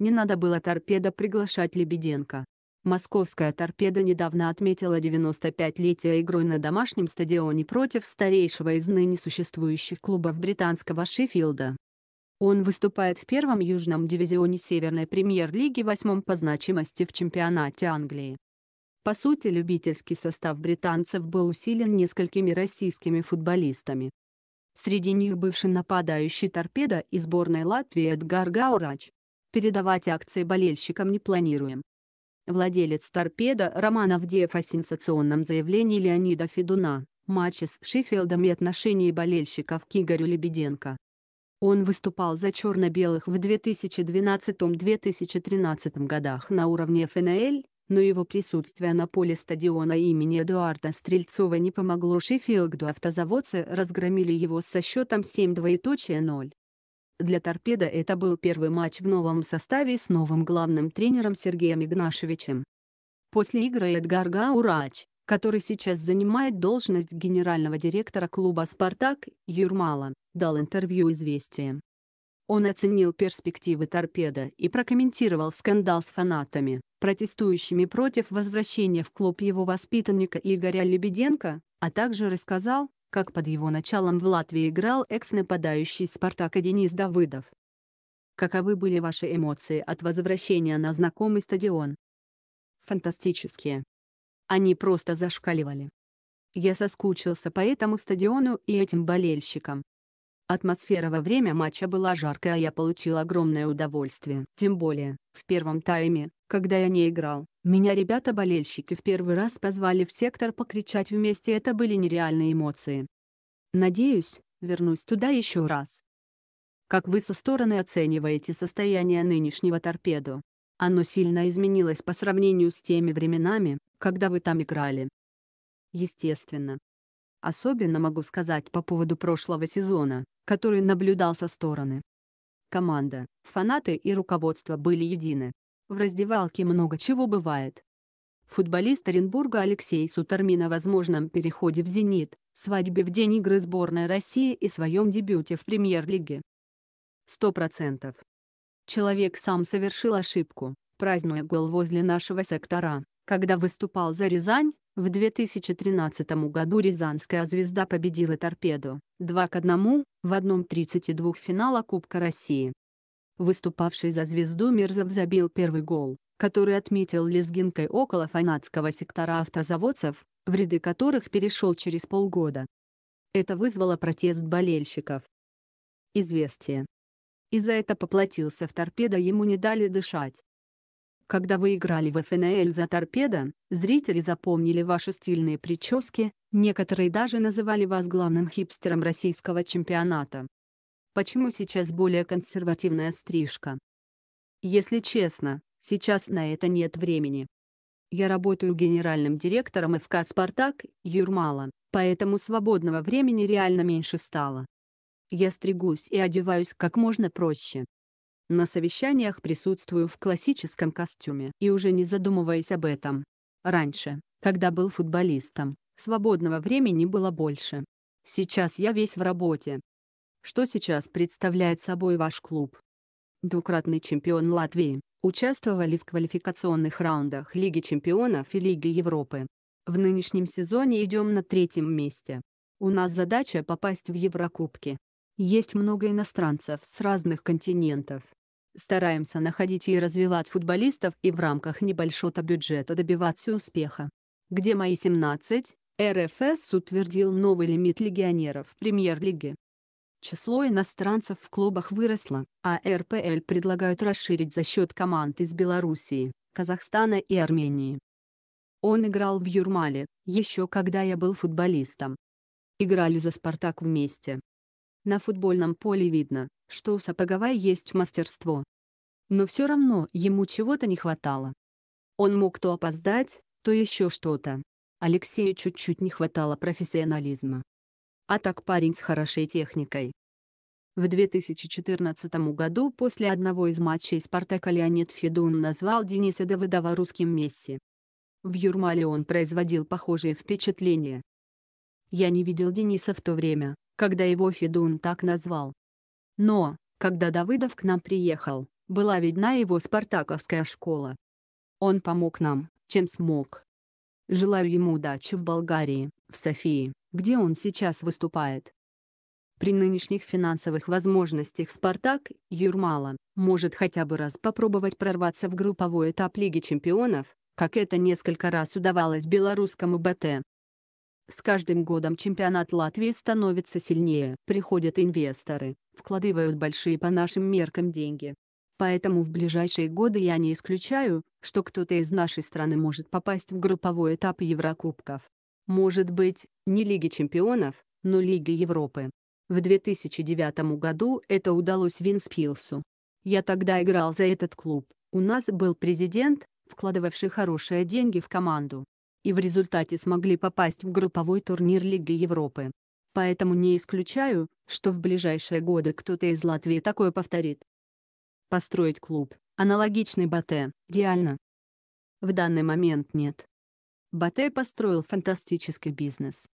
Не надо было торпедо приглашать Лебеденко. Московская торпеда недавно отметила 95-летие игрой на домашнем стадионе против старейшего из ныне существующих клубов британского Шеффилда. Он выступает в первом южном дивизионе Северной премьер-лиги восьмом по значимости в чемпионате Англии. По сути, любительский состав британцев был усилен несколькими российскими футболистами. Среди них бывший нападающий торпеда и сборной Латвии Эдгар Гаурач. Передавать акции болельщикам не планируем. Владелец торпеда Роман Авдеев о сенсационном заявлении Леонида Федуна, матче с Шеффилдом и отношении болельщиков к Игорю Лебеденко. Он выступал за черно-белых в 2012-2013 годах на уровне ФНЛ, но его присутствие на поле стадиона имени Эдуарда Стрельцова не помогло Шеффилду а автозаводцы разгромили его со счетом 7-0. Для «Торпедо» это был первый матч в новом составе с новым главным тренером Сергеем Игнашевичем. После игры Эдгар Гаурач, который сейчас занимает должность генерального директора клуба «Спартак», Юрмала, дал интервью Известиям. Он оценил перспективы «Торпедо» и прокомментировал скандал с фанатами, протестующими против возвращения в клуб его воспитанника Игоря Лебеденко, а также рассказал, как под его началом в Латвии играл экс-нападающий «Спартака» Денис Давыдов. Каковы были ваши эмоции от возвращения на знакомый стадион? Фантастические. Они просто зашкаливали. Я соскучился по этому стадиону и этим болельщикам. Атмосфера во время матча была жаркая, а я получил огромное удовольствие. Тем более, в первом тайме, когда я не играл. Меня ребята-болельщики в первый раз позвали в сектор покричать вместе, это были нереальные эмоции. Надеюсь, вернусь туда еще раз. Как вы со стороны оцениваете состояние нынешнего торпеду? Оно сильно изменилось по сравнению с теми временами, когда вы там играли. Естественно. Особенно могу сказать по поводу прошлого сезона, который наблюдал со стороны. Команда, фанаты и руководство были едины. В раздевалке много чего бывает. Футболист Оренбурга Алексей Сутермин о возможном переходе в «Зенит», свадьбе в день игры сборной России и своем дебюте в премьер-лиге. Сто процентов. Человек сам совершил ошибку, празднуя гол возле нашего сектора, когда выступал за Рязань, в 2013 году рязанская «Звезда» победила «Торпеду» 2 к 1 в одном 32 финала Кубка России. Выступавший за звезду Мирзов забил первый гол, который отметил лезгинкой около фанатского сектора автозаводцев, в ряды которых перешел через полгода. Это вызвало протест болельщиков. Известие. И за это поплатился в торпедо ему не дали дышать. Когда вы играли в ФНЛ за торпедо, зрители запомнили ваши стильные прически, некоторые даже называли вас главным хипстером российского чемпионата. Почему сейчас более консервативная стрижка? Если честно, сейчас на это нет времени. Я работаю генеральным директором ФК «Спартак» Юрмала, поэтому свободного времени реально меньше стало. Я стригусь и одеваюсь как можно проще. На совещаниях присутствую в классическом костюме и уже не задумываясь об этом. Раньше, когда был футболистом, свободного времени было больше. Сейчас я весь в работе, что сейчас представляет собой ваш клуб? Двукратный чемпион Латвии, участвовали в квалификационных раундах Лиги чемпионов и Лиги Европы. В нынешнем сезоне идем на третьем месте. У нас задача попасть в Еврокубки. Есть много иностранцев с разных континентов. Стараемся находить и развивать футболистов и в рамках небольшого бюджета добиваться успеха. Где мои 17? РФС утвердил новый лимит легионеров в премьер-лиге. Число иностранцев в клубах выросло, а РПЛ предлагают расширить за счет команд из Белоруссии, Казахстана и Армении. Он играл в Юрмале, еще когда я был футболистом. Играли за «Спартак» вместе. На футбольном поле видно, что у Сапогова есть мастерство. Но все равно ему чего-то не хватало. Он мог то опоздать, то еще что-то. Алексею чуть-чуть не хватало профессионализма. А так парень с хорошей техникой, в 2014 году после одного из матчей «Спартака» Леонид Федун назвал Дениса Давыдова русским Месси. В Юрмале он производил похожие впечатления. Я не видел Дениса в то время, когда его Федун так назвал. Но, когда Давыдов к нам приехал, была видна его спартаковская школа. Он помог нам, чем смог. Желаю ему удачи в Болгарии, в Софии, где он сейчас выступает. При нынешних финансовых возможностях «Спартак» Юрмала может хотя бы раз попробовать прорваться в групповой этап Лиги чемпионов, как это несколько раз удавалось белорусскому БТ. С каждым годом чемпионат Латвии становится сильнее. Приходят инвесторы, вкладывают большие по нашим меркам деньги. Поэтому в ближайшие годы я не исключаю, что кто-то из нашей страны может попасть в групповой этап Еврокубков. Может быть, не Лиги чемпионов, но Лиги Европы. В 2009 году это удалось Винспилсу. Я тогда играл за этот клуб, у нас был президент, вкладывавший хорошие деньги в команду. И в результате смогли попасть в групповой турнир Лиги Европы. Поэтому не исключаю, что в ближайшие годы кто-то из Латвии такое повторит. Построить клуб, аналогичный Батэ, реально. В данный момент нет. Батэ построил фантастический бизнес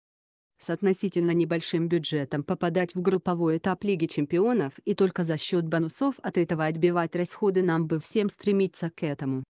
с относительно небольшим бюджетом попадать в групповой этап Лиги чемпионов и только за счет бонусов от этого отбивать расходы нам бы всем стремиться к этому.